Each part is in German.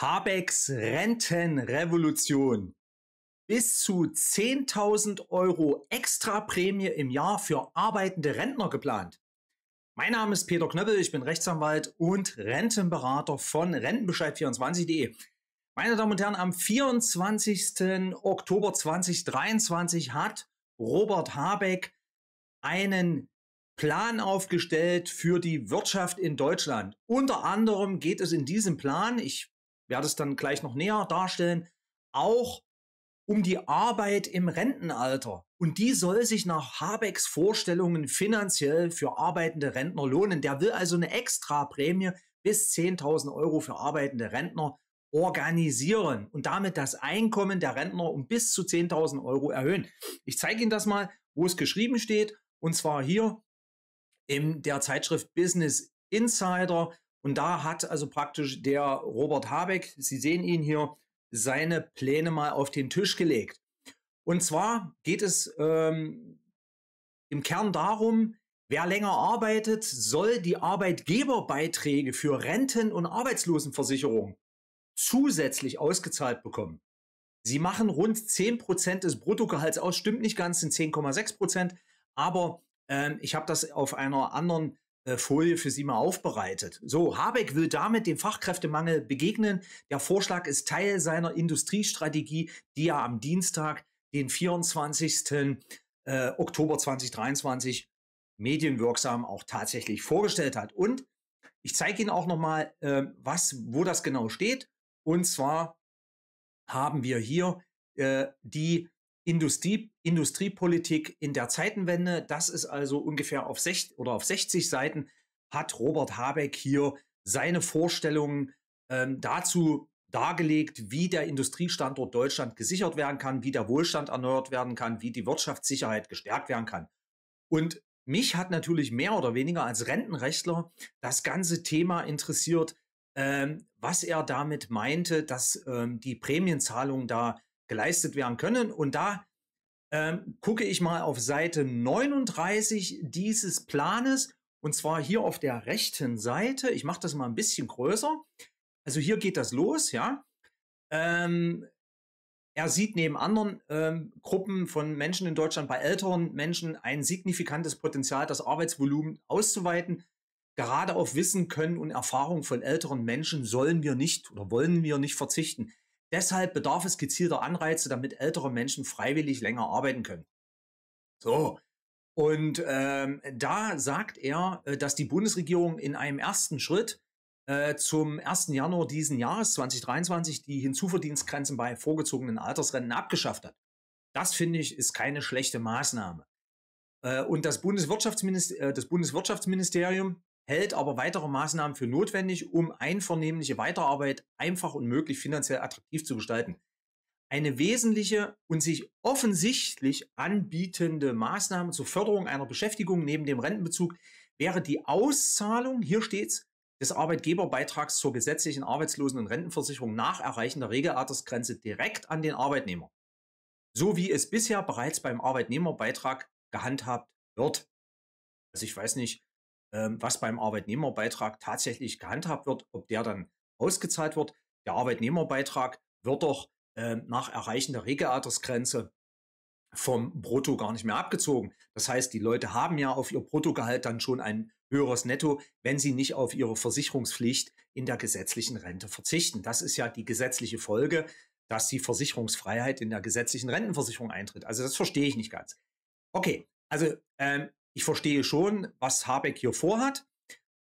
Habecks Rentenrevolution. Bis zu 10.000 Euro extra Prämie im Jahr für arbeitende Rentner geplant. Mein Name ist Peter Knöppel, ich bin Rechtsanwalt und Rentenberater von Rentenbescheid24.de. Meine Damen und Herren, am 24. Oktober 2023 hat Robert Habeck einen Plan aufgestellt für die Wirtschaft in Deutschland. Unter anderem geht es in diesem Plan, ich werde es dann gleich noch näher darstellen, auch um die Arbeit im Rentenalter. Und die soll sich nach Habecks Vorstellungen finanziell für arbeitende Rentner lohnen. Der will also eine Extraprämie bis 10.000 Euro für arbeitende Rentner organisieren und damit das Einkommen der Rentner um bis zu 10.000 Euro erhöhen. Ich zeige Ihnen das mal, wo es geschrieben steht, und zwar hier in der Zeitschrift Business Insider und da hat also praktisch der Robert Habeck, Sie sehen ihn hier, seine Pläne mal auf den Tisch gelegt. Und zwar geht es ähm, im Kern darum, wer länger arbeitet, soll die Arbeitgeberbeiträge für Renten- und Arbeitslosenversicherung zusätzlich ausgezahlt bekommen. Sie machen rund 10% des Bruttogehalts aus, stimmt nicht ganz, sind 10,6%, aber ähm, ich habe das auf einer anderen äh, Folie für Sie mal aufbereitet. So, Habeck will damit dem Fachkräftemangel begegnen. Der Vorschlag ist Teil seiner Industriestrategie, die er am Dienstag, den 24. Äh, Oktober 2023 medienwirksam auch tatsächlich vorgestellt hat. Und ich zeige Ihnen auch nochmal, äh, was, wo das genau steht. Und zwar haben wir hier die Industrie, Industriepolitik in der Zeitenwende. Das ist also ungefähr auf 60 oder auf 60 Seiten hat Robert Habeck hier seine Vorstellungen ähm, dazu dargelegt, wie der Industriestandort Deutschland gesichert werden kann, wie der Wohlstand erneuert werden kann, wie die Wirtschaftssicherheit gestärkt werden kann. Und mich hat natürlich mehr oder weniger als Rentenrechtler das ganze Thema interessiert, ähm, was er damit meinte, dass ähm, die Prämienzahlungen da geleistet werden können. Und da ähm, gucke ich mal auf Seite 39 dieses Planes und zwar hier auf der rechten Seite. Ich mache das mal ein bisschen größer. Also hier geht das los, ja. Ähm, er sieht neben anderen ähm, Gruppen von Menschen in Deutschland bei älteren Menschen ein signifikantes Potenzial, das Arbeitsvolumen auszuweiten. Gerade auf Wissen, Können und Erfahrung von älteren Menschen sollen wir nicht oder wollen wir nicht verzichten. Deshalb bedarf es gezielter Anreize, damit ältere Menschen freiwillig länger arbeiten können. So. Und ähm, da sagt er, äh, dass die Bundesregierung in einem ersten Schritt äh, zum 1. Januar diesen Jahres 2023 die Hinzuverdienstgrenzen bei vorgezogenen Altersrenten abgeschafft hat. Das finde ich ist keine schlechte Maßnahme. Äh, und das, Bundeswirtschaftsminister äh, das Bundeswirtschaftsministerium hält aber weitere Maßnahmen für notwendig, um einvernehmliche Weiterarbeit einfach und möglich finanziell attraktiv zu gestalten. Eine wesentliche und sich offensichtlich anbietende Maßnahme zur Förderung einer Beschäftigung neben dem Rentenbezug wäre die Auszahlung, hier steht's, des Arbeitgeberbeitrags zur gesetzlichen Arbeitslosen- und Rentenversicherung nach Erreichen der Regelaltersgrenze direkt an den Arbeitnehmer, so wie es bisher bereits beim Arbeitnehmerbeitrag gehandhabt wird. Also ich weiß nicht, ähm, was beim Arbeitnehmerbeitrag tatsächlich gehandhabt wird, ob der dann ausgezahlt wird. Der Arbeitnehmerbeitrag wird doch ähm, nach Erreichen der Regelaltersgrenze vom Brutto gar nicht mehr abgezogen. Das heißt, die Leute haben ja auf ihr Bruttogehalt dann schon ein höheres Netto, wenn sie nicht auf ihre Versicherungspflicht in der gesetzlichen Rente verzichten. Das ist ja die gesetzliche Folge, dass die Versicherungsfreiheit in der gesetzlichen Rentenversicherung eintritt. Also das verstehe ich nicht ganz. Okay, also ähm, ich verstehe schon, was Habeck hier vorhat,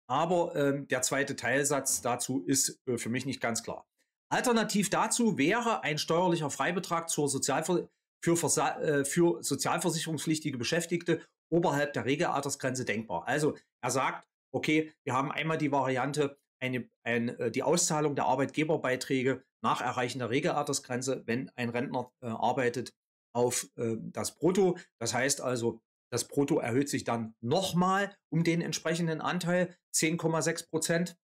aber ähm, der zweite Teilsatz dazu ist äh, für mich nicht ganz klar. Alternativ dazu wäre ein steuerlicher Freibetrag zur Sozialver für, Versa äh, für sozialversicherungspflichtige Beschäftigte oberhalb der Regelaltersgrenze denkbar. Also er sagt, okay, wir haben einmal die Variante, eine, ein, äh, die Auszahlung der Arbeitgeberbeiträge nach Erreichen der Regelaltersgrenze, wenn ein Rentner äh, arbeitet, auf äh, das Brutto. Das heißt also, das Brutto erhöht sich dann nochmal um den entsprechenden Anteil, 10,6 Prozent.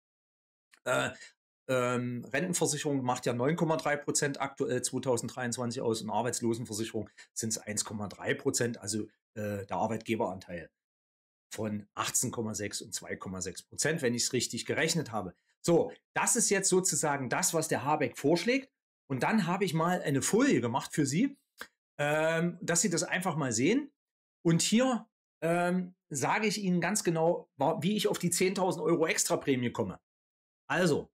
Äh, ähm, Rentenversicherung macht ja 9,3 Prozent aktuell 2023 aus und Arbeitslosenversicherung sind es 1,3 Prozent, also äh, der Arbeitgeberanteil von 18,6 und 2,6 Prozent, wenn ich es richtig gerechnet habe. So, das ist jetzt sozusagen das, was der Habeck vorschlägt. Und dann habe ich mal eine Folie gemacht für Sie, ähm, dass Sie das einfach mal sehen. Und hier ähm, sage ich Ihnen ganz genau, wie ich auf die 10.000 Euro Extraprämie komme. Also,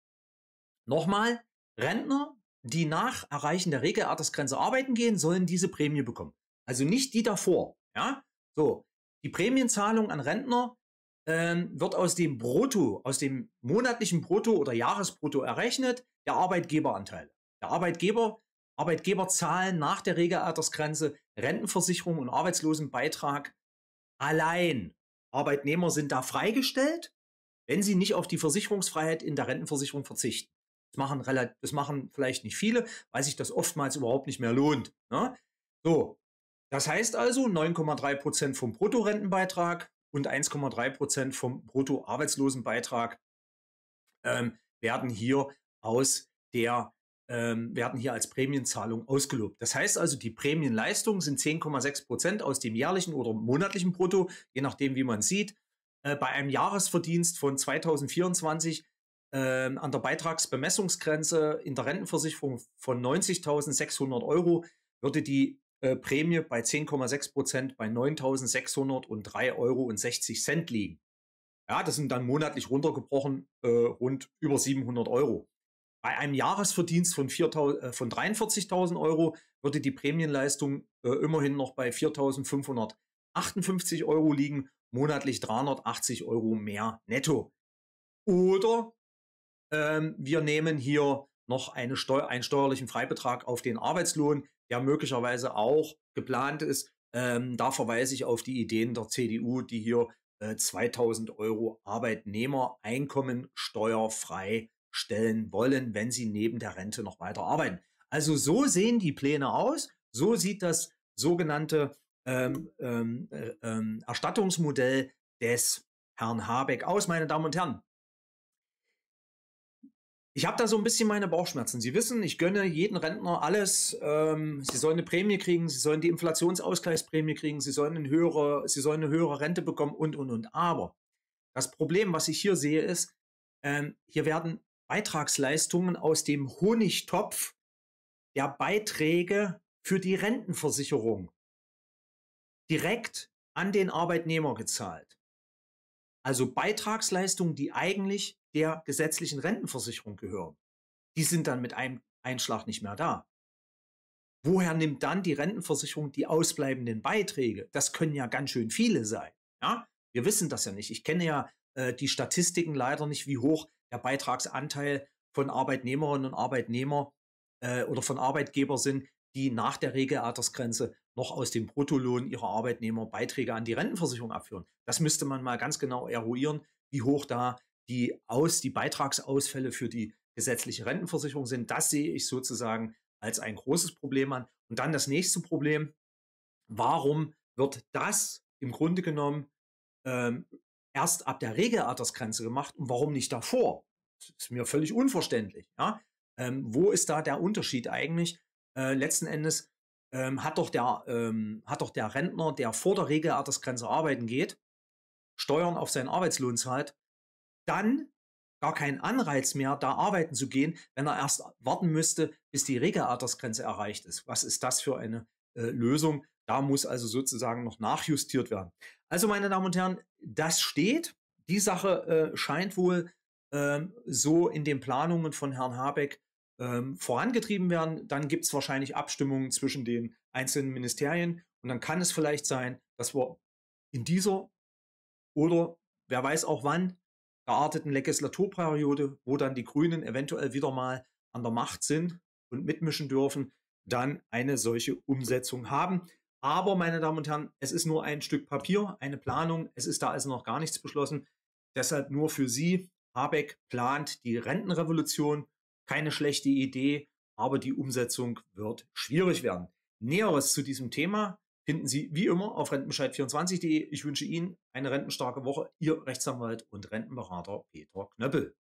nochmal, Rentner, die nach Erreichen der Regelaltersgrenze arbeiten gehen, sollen diese Prämie bekommen. Also nicht die davor. Ja? So, die Prämienzahlung an Rentner ähm, wird aus dem Brutto, aus dem monatlichen Brutto oder Jahresbrutto errechnet, der Arbeitgeberanteil. Der Arbeitgeber, Arbeitgeber zahlen nach der Regelaltersgrenze Rentenversicherung und Arbeitslosenbeitrag allein. Arbeitnehmer sind da freigestellt, wenn sie nicht auf die Versicherungsfreiheit in der Rentenversicherung verzichten. Das machen, das machen vielleicht nicht viele, weil sich das oftmals überhaupt nicht mehr lohnt. Ne? So, das heißt also 9,3 vom Bruttorentenbeitrag und 1,3 vom Bruttoarbeitslosenbeitrag ähm, werden hier aus der ähm, werden hier als Prämienzahlung ausgelobt. Das heißt also, die Prämienleistungen sind 10,6 Prozent aus dem jährlichen oder monatlichen Brutto, je nachdem, wie man sieht. Äh, bei einem Jahresverdienst von 2024 äh, an der Beitragsbemessungsgrenze in der Rentenversicherung von 90.600 Euro würde die äh, Prämie bei 10,6 Prozent bei 9.603,60 Euro liegen. Ja, das sind dann monatlich runtergebrochen äh, rund über 700 Euro. Bei einem Jahresverdienst von, äh, von 43.000 Euro würde die Prämienleistung äh, immerhin noch bei 4.558 Euro liegen, monatlich 380 Euro mehr netto. Oder ähm, wir nehmen hier noch eine Steu einen steuerlichen Freibetrag auf den Arbeitslohn, der möglicherweise auch geplant ist. Ähm, da verweise ich auf die Ideen der CDU, die hier äh, 2000 Euro Arbeitnehmer-Einkommen steuerfrei stellen wollen, wenn sie neben der Rente noch weiter arbeiten. Also so sehen die Pläne aus. So sieht das sogenannte ähm, ähm, äh, ähm, Erstattungsmodell des Herrn Habeck aus, meine Damen und Herren. Ich habe da so ein bisschen meine Bauchschmerzen. Sie wissen, ich gönne jeden Rentner alles. Ähm, sie sollen eine Prämie kriegen, sie sollen die Inflationsausgleichsprämie kriegen, sie sollen, eine höhere, sie sollen eine höhere Rente bekommen und, und, und. Aber das Problem, was ich hier sehe, ist, ähm, hier werden Beitragsleistungen aus dem Honigtopf der Beiträge für die Rentenversicherung direkt an den Arbeitnehmer gezahlt. Also Beitragsleistungen, die eigentlich der gesetzlichen Rentenversicherung gehören. Die sind dann mit einem Einschlag nicht mehr da. Woher nimmt dann die Rentenversicherung die ausbleibenden Beiträge? Das können ja ganz schön viele sein. Ja? Wir wissen das ja nicht. Ich kenne ja äh, die Statistiken leider nicht, wie hoch der Beitragsanteil von Arbeitnehmerinnen und Arbeitnehmern äh, oder von Arbeitgeber sind, die nach der Regelaltersgrenze noch aus dem Bruttolohn ihrer Arbeitnehmer Beiträge an die Rentenversicherung abführen. Das müsste man mal ganz genau eruieren, wie hoch da die aus, die Beitragsausfälle für die gesetzliche Rentenversicherung sind. Das sehe ich sozusagen als ein großes Problem an. Und dann das nächste Problem. Warum wird das im Grunde genommen ähm, erst ab der Regelaltersgrenze gemacht und warum nicht davor? Das ist mir völlig unverständlich. Ja? Ähm, wo ist da der Unterschied eigentlich? Äh, letzten Endes ähm, hat, doch der, ähm, hat doch der Rentner, der vor der Regelaltersgrenze arbeiten geht, Steuern auf seinen Arbeitslohn zahlt, dann gar keinen Anreiz mehr, da arbeiten zu gehen, wenn er erst warten müsste, bis die Regelaltersgrenze erreicht ist. Was ist das für eine äh, Lösung? Da muss also sozusagen noch nachjustiert werden. Also, meine Damen und Herren, das steht. Die Sache äh, scheint wohl ähm, so in den Planungen von Herrn Habeck ähm, vorangetrieben werden. Dann gibt es wahrscheinlich Abstimmungen zwischen den einzelnen Ministerien. Und dann kann es vielleicht sein, dass wir in dieser oder wer weiß auch wann gearteten Legislaturperiode, wo dann die Grünen eventuell wieder mal an der Macht sind und mitmischen dürfen, dann eine solche Umsetzung haben. Aber, meine Damen und Herren, es ist nur ein Stück Papier, eine Planung. Es ist da also noch gar nichts beschlossen. Deshalb nur für Sie. Habeck plant die Rentenrevolution. Keine schlechte Idee, aber die Umsetzung wird schwierig werden. Näheres zu diesem Thema finden Sie wie immer auf rentenbescheid24.de. Ich wünsche Ihnen eine rentenstarke Woche. Ihr Rechtsanwalt und Rentenberater Peter Knöppel.